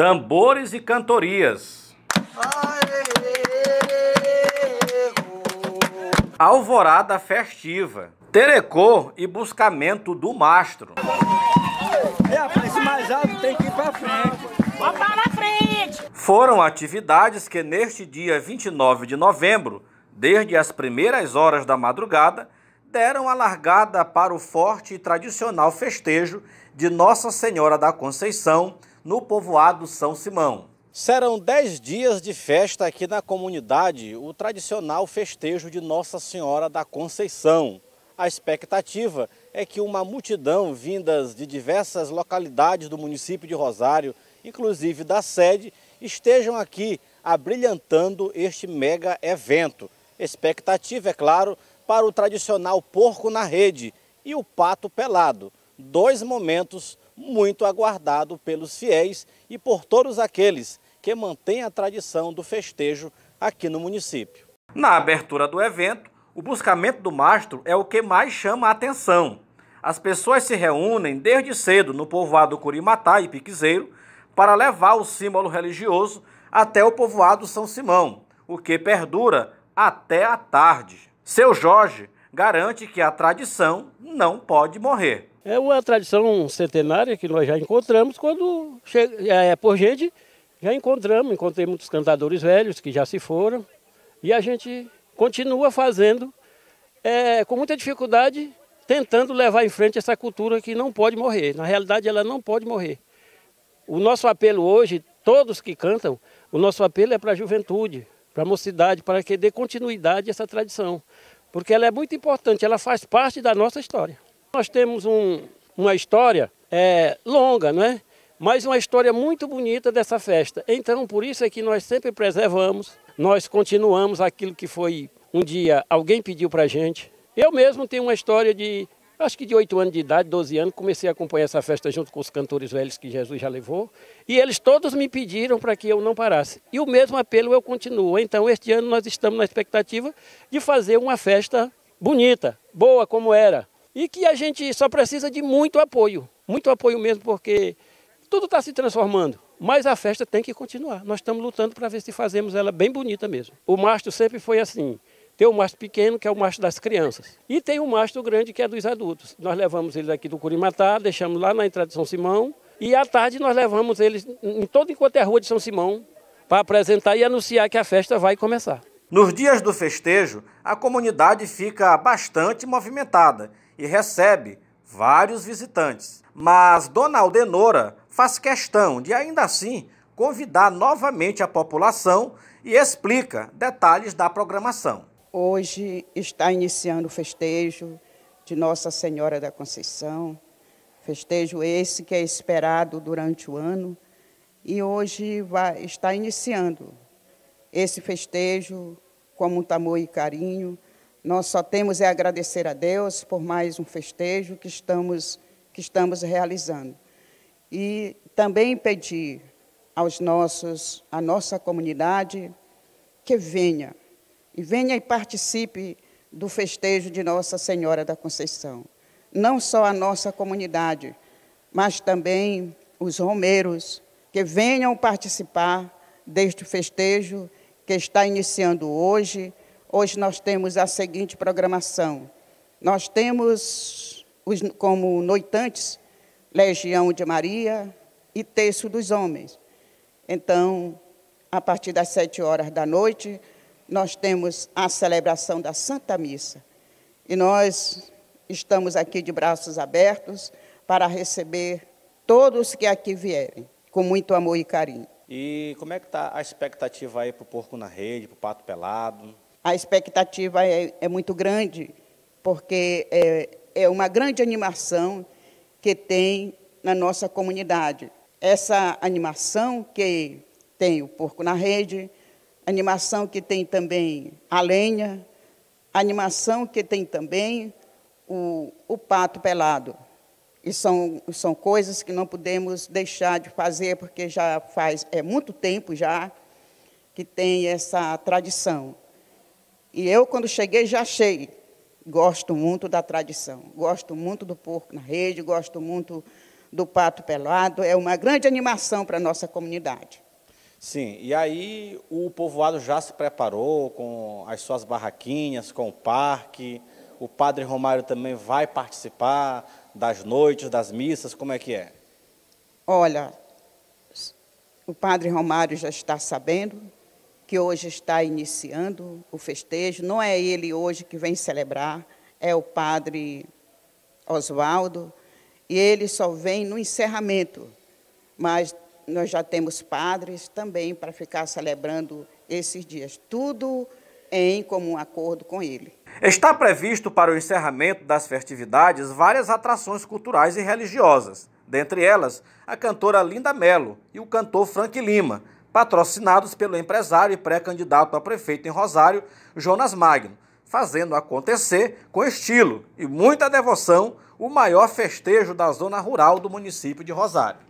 tambores e cantorias. Alvorada festiva, terecô e buscamento do mastro. É, rapaz, mais alto tem que ir pra frente. Vamos pra frente! Foram atividades que neste dia 29 de novembro, desde as primeiras horas da madrugada, deram a largada para o forte e tradicional festejo de Nossa Senhora da Conceição, no povoado São Simão. Serão 10 dias de festa aqui na comunidade, o tradicional festejo de Nossa Senhora da Conceição. A expectativa é que uma multidão vindas de diversas localidades do município de Rosário, inclusive da sede, estejam aqui abrilhantando este mega evento. Expectativa, é claro, para o tradicional porco na rede e o pato pelado, dois momentos muito aguardado pelos fiéis e por todos aqueles que mantêm a tradição do festejo aqui no município. Na abertura do evento, o buscamento do mastro é o que mais chama a atenção. As pessoas se reúnem desde cedo no povoado Curimatá e Piquezeiro para levar o símbolo religioso até o povoado São Simão, o que perdura até a tarde. Seu Jorge garante que a tradição não pode morrer. É uma tradição centenária que nós já encontramos quando chega, é, é, por gente já encontramos, encontrei muitos cantadores velhos que já se foram e a gente continua fazendo é, com muita dificuldade, tentando levar em frente essa cultura que não pode morrer. Na realidade, ela não pode morrer. O nosso apelo hoje, todos que cantam, o nosso apelo é para a juventude, para a mocidade, para que dê continuidade a essa tradição, porque ela é muito importante, ela faz parte da nossa história. Nós temos um, uma história é, longa, não é? mas uma história muito bonita dessa festa. Então, por isso é que nós sempre preservamos, nós continuamos aquilo que foi um dia alguém pediu para a gente. Eu mesmo tenho uma história de, acho que de 8 anos de idade, 12 anos, comecei a acompanhar essa festa junto com os cantores velhos que Jesus já levou, e eles todos me pediram para que eu não parasse. E o mesmo apelo eu continuo. Então, este ano nós estamos na expectativa de fazer uma festa bonita, boa como era e que a gente só precisa de muito apoio, muito apoio mesmo, porque tudo está se transformando. Mas a festa tem que continuar. Nós estamos lutando para ver se fazemos ela bem bonita mesmo. O mastro sempre foi assim. Tem o mastro pequeno, que é o mastro das crianças. E tem o mastro grande, que é dos adultos. Nós levamos eles aqui do Curimatá, deixamos lá na entrada de São Simão. E à tarde nós levamos eles em toda enquanto é rua de São Simão para apresentar e anunciar que a festa vai começar. Nos dias do festejo, a comunidade fica bastante movimentada e recebe vários visitantes. Mas Dona Aldenora faz questão de, ainda assim, convidar novamente a população e explica detalhes da programação. Hoje está iniciando o festejo de Nossa Senhora da Conceição, festejo esse que é esperado durante o ano, e hoje vai, está iniciando esse festejo com muito amor e carinho. Nós só temos é agradecer a Deus por mais um festejo que estamos, que estamos realizando. E também pedir aos nossos, à nossa comunidade que venha, e venha e participe do festejo de Nossa Senhora da Conceição. Não só a nossa comunidade, mas também os romeiros, que venham participar deste festejo que está iniciando hoje Hoje nós temos a seguinte programação. Nós temos os, como noitantes Legião de Maria e Terço dos Homens. Então, a partir das sete horas da noite, nós temos a celebração da Santa Missa. E nós estamos aqui de braços abertos para receber todos que aqui vierem, com muito amor e carinho. E como é que está a expectativa aí para o porco na rede, para o pato pelado? a expectativa é, é muito grande, porque é, é uma grande animação que tem na nossa comunidade. Essa animação que tem o porco na rede, animação que tem também a lenha, animação que tem também o, o pato pelado. E são, são coisas que não podemos deixar de fazer, porque já faz é muito tempo já que tem essa tradição. E eu, quando cheguei, já achei. Gosto muito da tradição, gosto muito do porco na rede, gosto muito do pato pelado. É uma grande animação para a nossa comunidade. Sim, e aí o povoado já se preparou com as suas barraquinhas, com o parque. O padre Romário também vai participar das noites, das missas, como é que é? Olha, o padre Romário já está sabendo, que hoje está iniciando o festejo. Não é ele hoje que vem celebrar, é o padre Oswaldo, e ele só vem no encerramento. Mas nós já temos padres também para ficar celebrando esses dias. Tudo em comum acordo com ele. Está previsto para o encerramento das festividades várias atrações culturais e religiosas, dentre elas a cantora Linda Mello e o cantor Frank Lima, patrocinados pelo empresário e pré-candidato a prefeito em Rosário, Jonas Magno, fazendo acontecer com estilo e muita devoção o maior festejo da zona rural do município de Rosário.